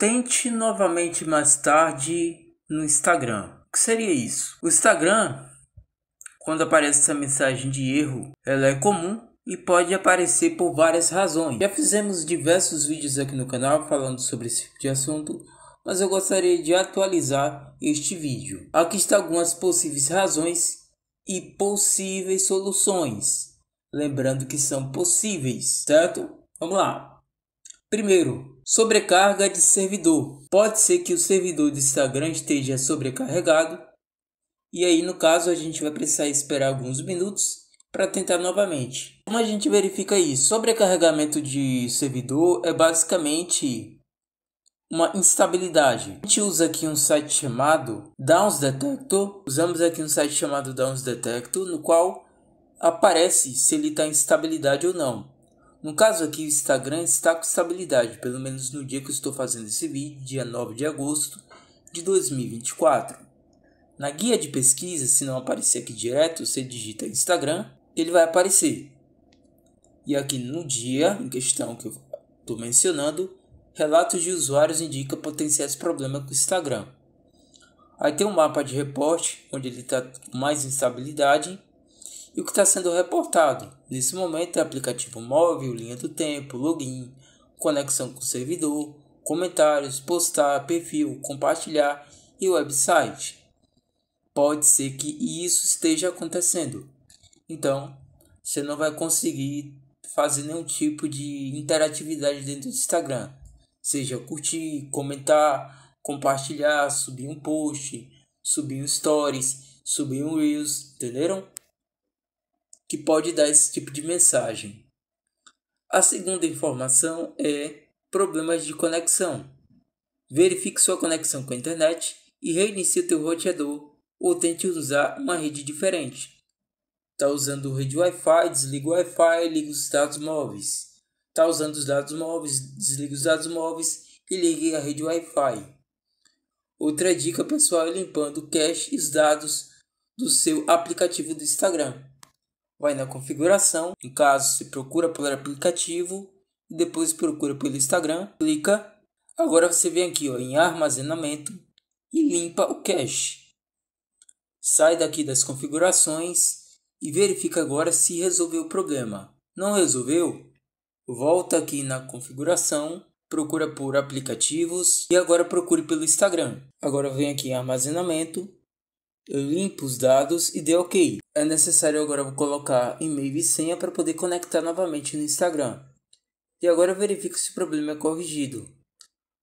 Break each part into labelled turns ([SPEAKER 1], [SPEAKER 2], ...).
[SPEAKER 1] Tente novamente mais tarde no Instagram. O que seria isso? O Instagram, quando aparece essa mensagem de erro, ela é comum e pode aparecer por várias razões. Já fizemos diversos vídeos aqui no canal falando sobre esse tipo de assunto, mas eu gostaria de atualizar este vídeo. Aqui está algumas possíveis razões e possíveis soluções. Lembrando que são possíveis, certo? Vamos lá. Primeiro, Sobrecarga de servidor. Pode ser que o servidor do Instagram esteja sobrecarregado. E aí, no caso, a gente vai precisar esperar alguns minutos para tentar novamente. Como a gente verifica isso? Sobrecarregamento de servidor é basicamente uma instabilidade. A gente usa aqui um site chamado Downs Detector. Usamos aqui um site chamado Downs Detector, no qual aparece se ele está em instabilidade ou não. No caso aqui, o Instagram está com estabilidade, pelo menos no dia que eu estou fazendo esse vídeo, dia 9 de agosto de 2024. Na guia de pesquisa, se não aparecer aqui direto, você digita Instagram, ele vai aparecer. E aqui no dia em questão que eu estou mencionando, relatos de usuários indica potenciais problemas com o Instagram. Aí tem um mapa de reporte, onde ele está com mais instabilidade, e o que está sendo reportado. Nesse momento é aplicativo móvel, linha do tempo, login, conexão com o servidor, comentários, postar, perfil, compartilhar e website. Pode ser que isso esteja acontecendo. Então, você não vai conseguir fazer nenhum tipo de interatividade dentro do Instagram, seja curtir, comentar, compartilhar, subir um post, subir um stories, subir um reels, entenderam? que pode dar esse tipo de mensagem. A segunda informação é problemas de conexão. Verifique sua conexão com a internet e reinicie o teu roteador ou tente usar uma rede diferente. Está usando rede Wi-Fi, desliga o Wi-Fi, liga os dados móveis. Está usando os dados móveis, desliga os dados móveis e ligue a rede Wi-Fi. Outra dica pessoal é limpando o cache e os dados do seu aplicativo do Instagram vai na configuração, em caso se procura pelo aplicativo, e depois procura pelo Instagram, clica. Agora você vem aqui ó, em armazenamento e limpa o cache. Sai daqui das configurações e verifica agora se resolveu o problema. Não resolveu? Volta aqui na configuração, procura por aplicativos e agora procure pelo Instagram. Agora vem aqui em armazenamento eu limpo os dados e dê OK. É necessário agora colocar e-mail e senha para poder conectar novamente no Instagram. E agora verifique se o problema é corrigido.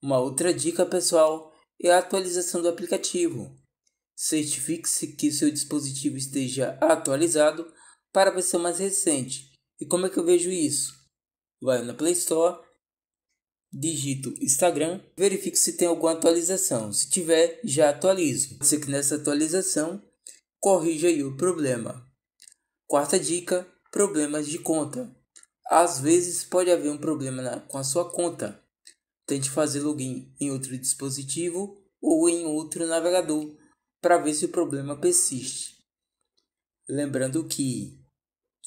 [SPEAKER 1] Uma outra dica, pessoal, é a atualização do aplicativo. Certifique-se que seu dispositivo esteja atualizado para a versão mais recente. E como é que eu vejo isso? Vai na Play Store digito Instagram, verifico se tem alguma atualização. Se tiver, já atualizo. Pode ser que nessa atualização corrija aí o problema. Quarta dica: problemas de conta. Às vezes pode haver um problema na, com a sua conta. Tente fazer login em outro dispositivo ou em outro navegador para ver se o problema persiste. Lembrando que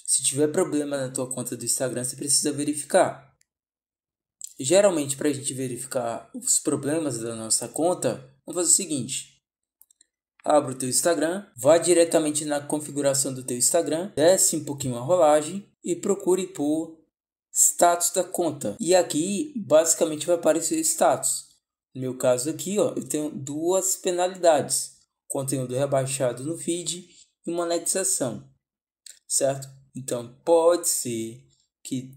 [SPEAKER 1] se tiver problema na tua conta do Instagram, você precisa verificar geralmente para a gente verificar os problemas da nossa conta, vamos fazer o seguinte. Abra o teu Instagram, vá diretamente na configuração do teu Instagram, desce um pouquinho a rolagem e procure por status da conta. E aqui basicamente vai aparecer status. No meu caso aqui, ó, eu tenho duas penalidades: conteúdo rebaixado no feed e monetização. Certo? Então pode ser que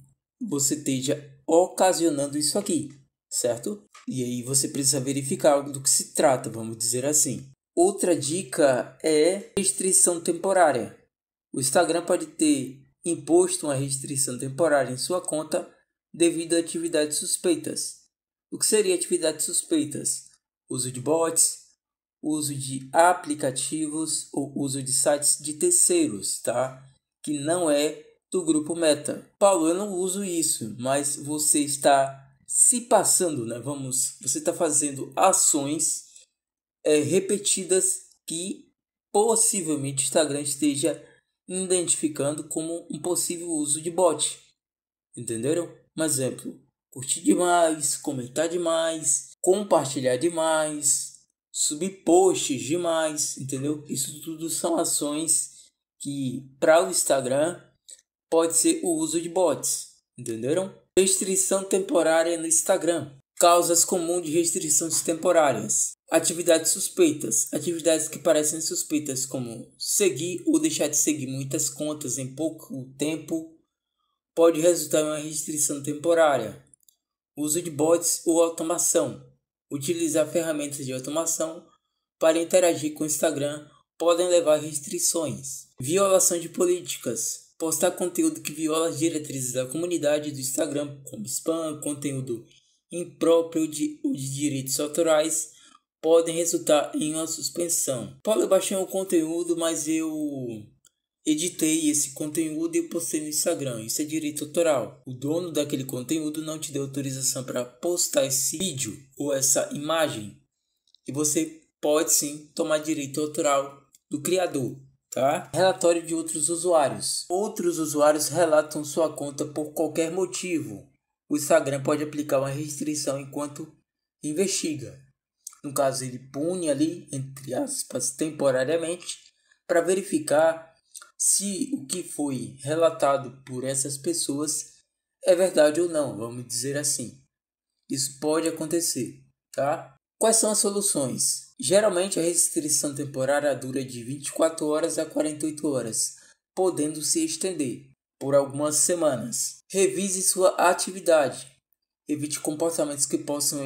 [SPEAKER 1] você esteja ocasionando isso aqui, certo? E aí você precisa verificar do que se trata, vamos dizer assim. Outra dica é restrição temporária. O Instagram pode ter imposto uma restrição temporária em sua conta devido a atividades suspeitas. O que seria atividades suspeitas? Uso de bots, uso de aplicativos ou uso de sites de terceiros, tá? Que não é do grupo Meta. Paulo, eu não uso isso, mas você está se passando, né? Vamos, você está fazendo ações é, repetidas que possivelmente o Instagram esteja identificando como um possível uso de bot. Entenderam? Um exemplo, curtir demais, comentar demais, compartilhar demais, subir posts demais, entendeu? Isso tudo são ações que para o Instagram pode ser o uso de bots, entenderam? Restrição temporária no Instagram. Causas comuns de restrições temporárias. Atividades suspeitas. Atividades que parecem suspeitas, como seguir ou deixar de seguir muitas contas em pouco tempo, pode resultar em uma restrição temporária. Uso de bots ou automação. Utilizar ferramentas de automação para interagir com o Instagram podem levar a restrições. Violação de políticas postar conteúdo que viola as diretrizes da comunidade do Instagram, como spam, conteúdo impróprio de, de direitos autorais, podem resultar em uma suspensão. Paulo, eu baixei o um conteúdo, mas eu editei esse conteúdo e postei no Instagram. Isso é direito autoral. O dono daquele conteúdo não te deu autorização para postar esse vídeo ou essa imagem. E você pode sim tomar direito autoral do criador tá? Relatório de outros usuários. Outros usuários relatam sua conta por qualquer motivo. O Instagram pode aplicar uma restrição enquanto investiga. No caso, ele pune ali, entre aspas, temporariamente, para verificar se o que foi relatado por essas pessoas é verdade ou não, vamos dizer assim. Isso pode acontecer, tá? Quais são as soluções? Geralmente a restrição temporária dura de 24 horas a 48 horas, podendo se estender por algumas semanas. Revise sua atividade. Evite comportamentos que possam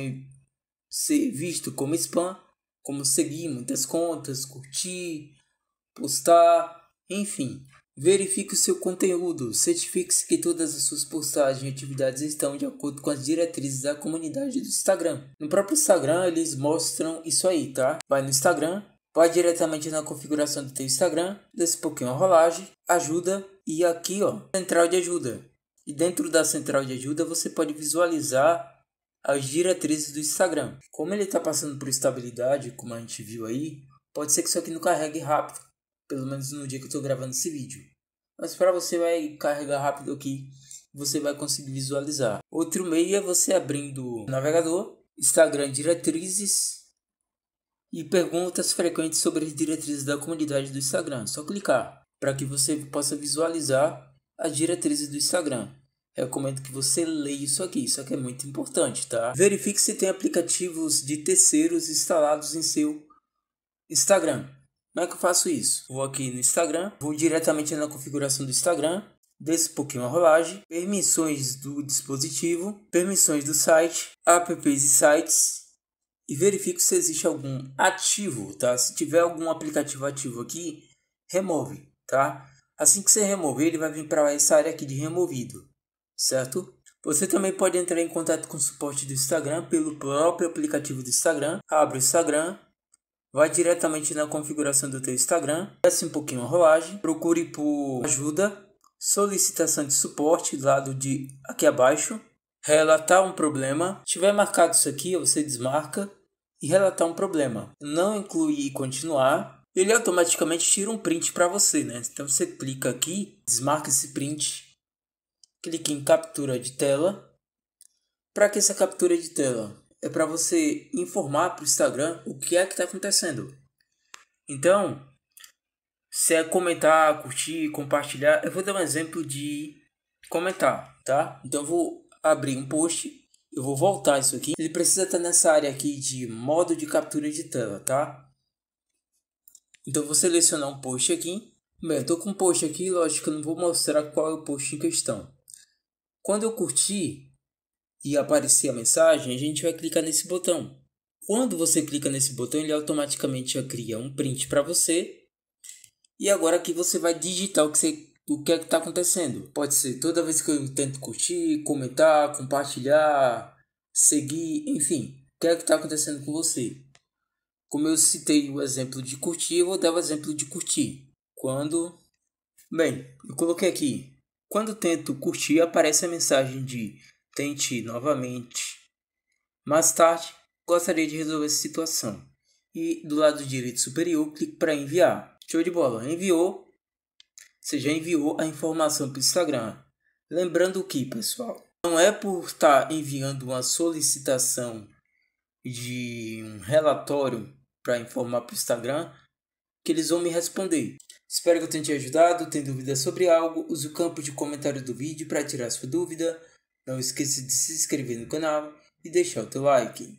[SPEAKER 1] ser vistos como spam, como seguir muitas contas, curtir, postar, enfim. Verifique o seu conteúdo. Certifique-se que todas as suas postagens e atividades estão de acordo com as diretrizes da comunidade do Instagram. No próprio Instagram, eles mostram isso aí, tá? Vai no Instagram, vai diretamente na configuração do teu Instagram, desse pouquinho a rolagem, ajuda e aqui, ó, central de ajuda. E dentro da central de ajuda, você pode visualizar as diretrizes do Instagram. Como ele está passando por estabilidade, como a gente viu aí, pode ser que isso aqui não carregue rápido pelo menos no dia que eu estou gravando esse vídeo. Mas para você vai carregar rápido aqui, você vai conseguir visualizar. Outro meio é você abrindo o navegador, Instagram diretrizes e perguntas frequentes sobre as diretrizes da comunidade do Instagram. É só clicar para que você possa visualizar as diretrizes do Instagram. Recomendo que você leia isso aqui, isso aqui é muito importante, tá? Verifique se tem aplicativos de terceiros instalados em seu Instagram. Como é que eu faço isso? Vou aqui no Instagram, vou diretamente na configuração do Instagram, desse Pokémon Rolagem, permissões do dispositivo, permissões do site, apps e sites e verifico se existe algum ativo, tá? Se tiver algum aplicativo ativo aqui, remove, tá? Assim que você remover, ele vai vir para essa área aqui de removido, certo? Você também pode entrar em contato com o suporte do Instagram pelo próprio aplicativo do Instagram. Abre o Instagram, Vai diretamente na configuração do teu Instagram, desce um pouquinho a rolagem, procure por ajuda, solicitação de suporte, lado de aqui abaixo, relatar um problema. Se tiver marcado isso aqui, você desmarca e relatar um problema. Não incluir e continuar, ele automaticamente tira um print para você, né? Então você clica aqui, desmarca esse print, clique em captura de tela. Para que essa captura de tela? é para você informar para o Instagram o que é que está acontecendo. Então, se é comentar, curtir, compartilhar, eu vou dar um exemplo de comentar, tá? Então eu vou abrir um post, eu vou voltar isso aqui. Ele precisa estar nessa área aqui de modo de captura de tela, tá? Então eu vou selecionar um post aqui. Bem, eu tô com um post aqui, lógico que eu não vou mostrar qual é o post em questão. Quando eu curtir, e aparecer a mensagem, a gente vai clicar nesse botão. Quando você clica nesse botão, ele automaticamente cria um print para você. E agora aqui você vai digitar o que, você, o que é que está acontecendo. Pode ser toda vez que eu tento curtir, comentar, compartilhar, seguir, enfim. O que é que está acontecendo com você? Como eu citei o exemplo de curtir, eu vou dar o exemplo de curtir. Quando... Bem, eu coloquei aqui. Quando tento curtir, aparece a mensagem de tente novamente. Mais tarde, gostaria de resolver essa situação. E do lado direito superior, clique para enviar. Show de bola, enviou. Você já enviou a informação para o Instagram. Lembrando que, pessoal, não é por estar tá enviando uma solicitação de um relatório para informar para o Instagram que eles vão me responder. Espero que eu tenha te ajudado. Tem dúvida sobre algo? Use o campo de comentário do vídeo para tirar sua dúvida. Não esqueça de se inscrever no canal e deixar o teu like.